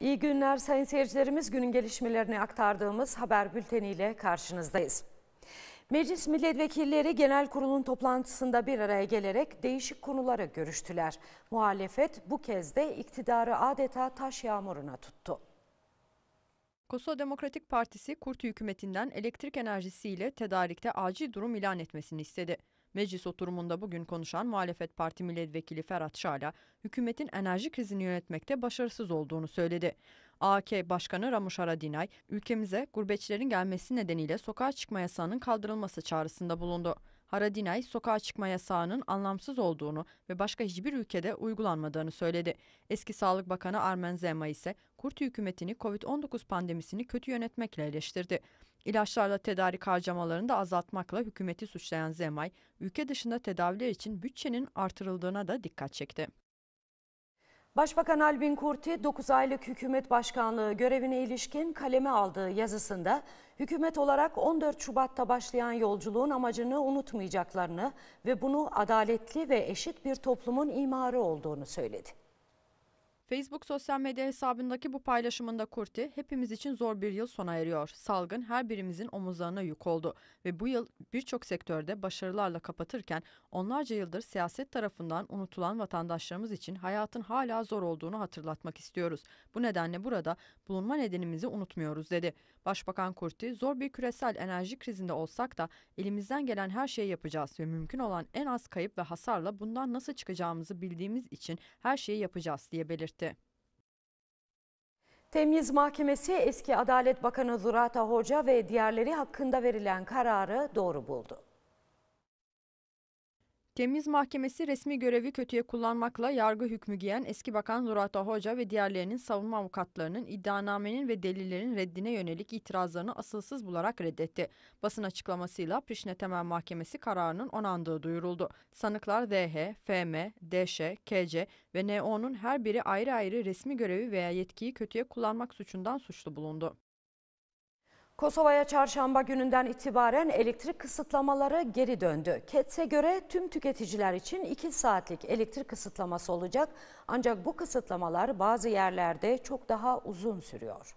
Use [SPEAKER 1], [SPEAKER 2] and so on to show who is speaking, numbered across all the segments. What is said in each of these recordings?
[SPEAKER 1] İyi günler sayın seyircilerimiz. Günün gelişmelerini aktardığımız haber bülteniyle karşınızdayız. Meclis milletvekilleri genel kurulun toplantısında bir araya gelerek değişik konulara görüştüler. Muhalefet bu kez de iktidarı
[SPEAKER 2] adeta taş yağmuruna tuttu. Kosova Demokratik Partisi Kurtu hükümetinden elektrik enerjisiyle tedarikte acil durum ilan etmesini istedi. Meclis oturumunda bugün konuşan muhalefet parti milletvekili Ferhat Şala, hükümetin enerji krizini yönetmekte başarısız olduğunu söyledi. AK Başkanı Ramuşara Dinay, ülkemize gurbetçilerin gelmesi nedeniyle sokağa çıkma yasağının kaldırılması çağrısında bulundu. Haradinay sokağa çıkma yasağının anlamsız olduğunu ve başka hiçbir ülkede uygulanmadığını söyledi. Eski Sağlık Bakanı Armen Zema ise Kurt hükümetini COVID-19 pandemisini kötü yönetmekle eleştirdi. İlaçlarla tedarik harcamalarını da azaltmakla hükümeti suçlayan Zemay, ülke dışında tedaviler için bütçenin artırıldığına da dikkat çekti. Başbakan
[SPEAKER 1] Albin Kurti 9 aylık hükümet başkanlığı görevine ilişkin kaleme aldığı yazısında hükümet olarak 14 Şubat'ta başlayan yolculuğun amacını unutmayacaklarını
[SPEAKER 2] ve bunu adaletli ve eşit bir toplumun imarı olduğunu söyledi. Facebook sosyal medya hesabındaki bu paylaşımında Kurti, hepimiz için zor bir yıl sona eriyor. Salgın her birimizin omuzlarına yük oldu ve bu yıl birçok sektörde başarılarla kapatırken onlarca yıldır siyaset tarafından unutulan vatandaşlarımız için hayatın hala zor olduğunu hatırlatmak istiyoruz. Bu nedenle burada bulunma nedenimizi unutmuyoruz dedi. Başbakan Kurti, zor bir küresel enerji krizinde olsak da elimizden gelen her şeyi yapacağız ve mümkün olan en az kayıp ve hasarla bundan nasıl çıkacağımızı bildiğimiz için her şeyi yapacağız diye belirtti etti.
[SPEAKER 1] Temyiz Mahkemesi eski Adalet Bakanı Zurata Hoca
[SPEAKER 2] ve diğerleri hakkında verilen kararı doğru buldu. Temiz Mahkemesi resmi görevi kötüye kullanmakla yargı hükmü giyen eski bakan Murat Hoca ve diğerlerinin savunma avukatlarının iddianamenin ve delillerin reddine yönelik itirazlarını asılsız bularak reddetti. Basın açıklamasıyla Prişne Temel Mahkemesi kararının onandığı duyuruldu. Sanıklar DH, FM, DŞ, KC ve NO'nun her biri ayrı ayrı resmi görevi veya yetkiyi kötüye kullanmak suçundan suçlu bulundu.
[SPEAKER 1] Kosova'ya çarşamba gününden itibaren elektrik kısıtlamaları geri döndü. KETS'e göre tüm tüketiciler için 2 saatlik elektrik kısıtlaması olacak. Ancak bu kısıtlamalar
[SPEAKER 2] bazı yerlerde çok daha uzun sürüyor.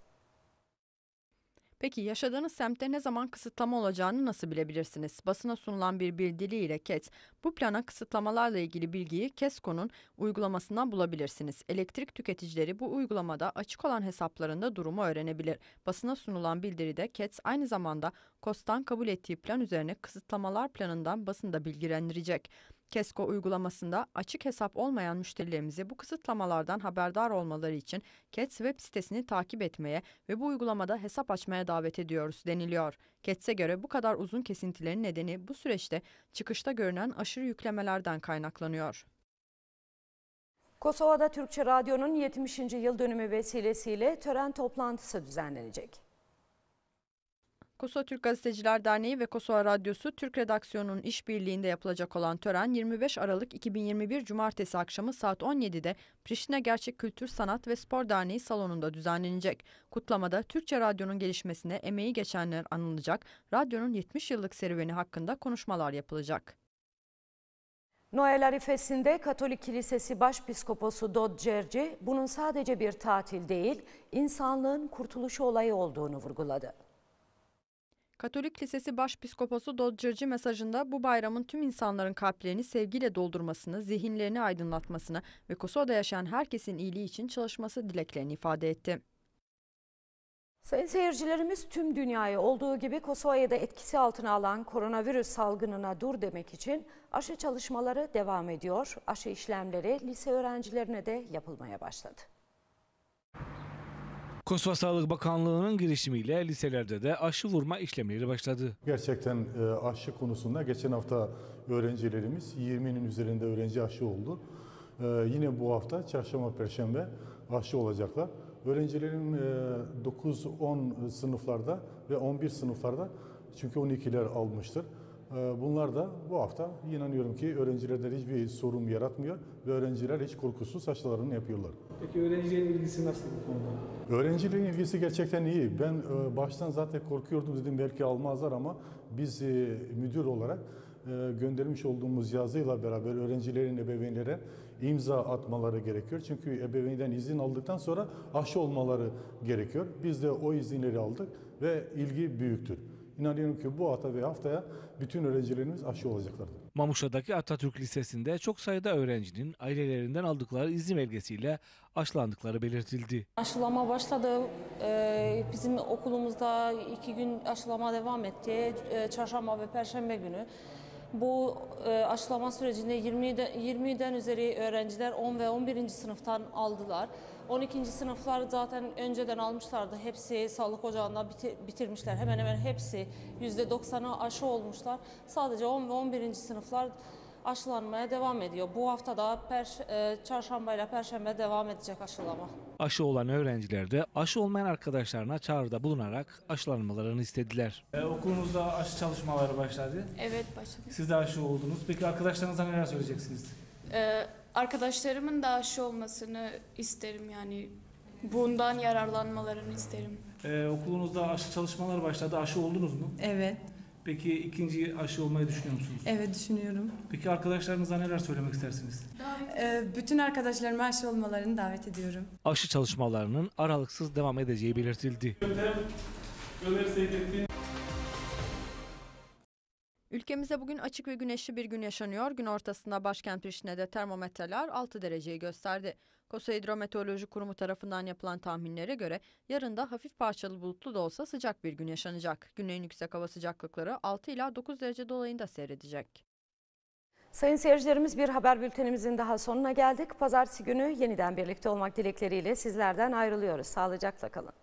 [SPEAKER 2] Peki yaşadığınız semtte ne zaman kısıtlama olacağını nasıl bilebilirsiniz? Basına sunulan bir bildiriyle KES, bu plana kısıtlamalarla ilgili bilgiyi KESKO'nun uygulamasından bulabilirsiniz. Elektrik tüketicileri bu uygulamada açık olan hesaplarında durumu öğrenebilir. Basına sunulan bildiride KES aynı zamanda KOS'tan kabul ettiği plan üzerine kısıtlamalar planından basında bilgilendirecek. Kesko uygulamasında açık hesap olmayan müşterilerimizi bu kısıtlamalardan haberdar olmaları için Cats web sitesini takip etmeye ve bu uygulamada hesap açmaya davet ediyoruz deniliyor. Cats'e göre bu kadar uzun kesintilerin nedeni bu süreçte çıkışta görünen aşırı yüklemelerden kaynaklanıyor.
[SPEAKER 1] Kosova'da Türkçe Radyo'nun 70. yıl dönümü vesilesiyle tören toplantısı düzenlenecek.
[SPEAKER 2] Kosova Türk Gazeteciler Derneği ve Kosova Radyosu Türk Redaksiyonu'nun işbirliğinde yapılacak olan tören 25 Aralık 2021 Cumartesi akşamı saat 17'de Prişine Gerçek Kültür Sanat ve Spor Derneği salonunda düzenlenecek. Kutlamada Türkçe radyonun gelişmesine emeği geçenler anılacak, radyonun 70 yıllık serüveni hakkında konuşmalar yapılacak.
[SPEAKER 1] Noel Arifesi'nde Katolik Kilisesi Başpiskoposu Dod Cerci, bunun
[SPEAKER 2] sadece bir tatil değil, insanlığın kurtuluşu olayı olduğunu vurguladı. Katolik Lisesi Başpiskoposu Dodgerci mesajında bu bayramın tüm insanların kalplerini sevgiyle doldurmasını, zihinlerini aydınlatmasını ve Kosova'da yaşayan herkesin iyiliği için çalışması dileklerini ifade etti. Sayın seyircilerimiz tüm dünyayı
[SPEAKER 1] olduğu gibi Kosova'yı da etkisi altına alan koronavirüs salgınına dur demek için aşı çalışmaları devam ediyor. Aşı işlemleri lise öğrencilerine de yapılmaya başladı.
[SPEAKER 2] Kosova Sağlık Bakanlığı'nın girişimiyle liselerde de
[SPEAKER 1] aşı vurma işlemleri başladı. Gerçekten e, aşı konusunda geçen hafta öğrencilerimiz 20'nin üzerinde öğrenci aşı oldu. E, yine bu hafta çarşamba, perşembe aşı olacaklar. Öğrencilerin e, 9-10 sınıflarda ve 11 sınıflarda çünkü 12'ler almıştır. Ee, bunlar da bu hafta inanıyorum ki öğrencilerde hiçbir sorun yaratmıyor ve öğrenciler hiç korkusuz haşlalarını yapıyorlar. Peki öğrencilerin ilgisi nasıl bu konuda? Öğrencilerin ilgisi gerçekten iyi. Ben e, baştan zaten korkuyordum dedim belki almazlar ama biz e, müdür olarak e, göndermiş olduğumuz yazıyla beraber öğrencilerin ebeveynlere imza atmaları gerekiyor. Çünkü ebeveynden izin aldıktan sonra aşı olmaları gerekiyor. Biz de o izinleri aldık ve ilgi büyüktür. İnanıyorum ki bu hafta ve haftaya bütün öğrencilerimiz aşı olacaklardır.
[SPEAKER 2] Mamuşa'daki Atatürk Lisesi'nde çok sayıda öğrencinin ailelerinden aldıkları izin belgesiyle aşılandıkları belirtildi.
[SPEAKER 1] Aşılama başladı. Ee, bizim okulumuzda iki gün aşılama devam etti. Ee, çarşamba ve perşembe günü. Bu e, aşılama sürecinde 20'den, 20'den üzeri öğrenciler 10 ve 11. sınıftan aldılar. 12. sınıflar zaten önceden almışlardı. Hepsi sağlık ocağında bitirmişler. Hemen hemen hepsi %90'ı aşı olmuşlar. Sadece 10 ve 11. sınıflar aşılanmaya devam ediyor. Bu hafta da per, e, çarşamba ile perşembe devam edecek aşılama.
[SPEAKER 2] Aşı olan öğrenciler de aşı olmayan arkadaşlarına çağrıda bulunarak aşılanmalarını istediler. Ee, okulunuzda aşı çalışmaları başladı. Evet başladı. Siz de aşı oldunuz. Peki arkadaşlarınıza neler söyleyeceksiniz? Ee, arkadaşlarımın da aşı olmasını isterim yani. Bundan yararlanmalarını isterim. Ee, okulunuzda aşı çalışmalar başladı. Aşı oldunuz mu? Evet. Peki ikinci aşı olmayı düşünüyor musunuz? Evet düşünüyorum. Peki arkadaşlarınıza neler söylemek istersiniz? Ee, bütün arkadaşlarıma aşı olmalarını davet ediyorum. Aşı çalışmalarının aralıksız devam edeceği belirtildi. Yöntem
[SPEAKER 1] Ömer Seyfettin
[SPEAKER 2] Ülkemize bugün açık ve güneşli bir gün yaşanıyor. Gün ortasında başkent Priştine'de termometreler 6 dereceyi gösterdi. Kosa Hidrometeoroloji Kurumu tarafından yapılan tahminlere göre yarın da hafif parçalı bulutlu da olsa sıcak bir gün yaşanacak. Günlerin yüksek hava sıcaklıkları 6 ila 9 derece dolayında seyredecek. Sayın seyircilerimiz bir haber bültenimizin daha sonuna geldik. Pazartesi günü yeniden birlikte olmak dilekleriyle
[SPEAKER 1] sizlerden ayrılıyoruz. Sağlıcakla kalın.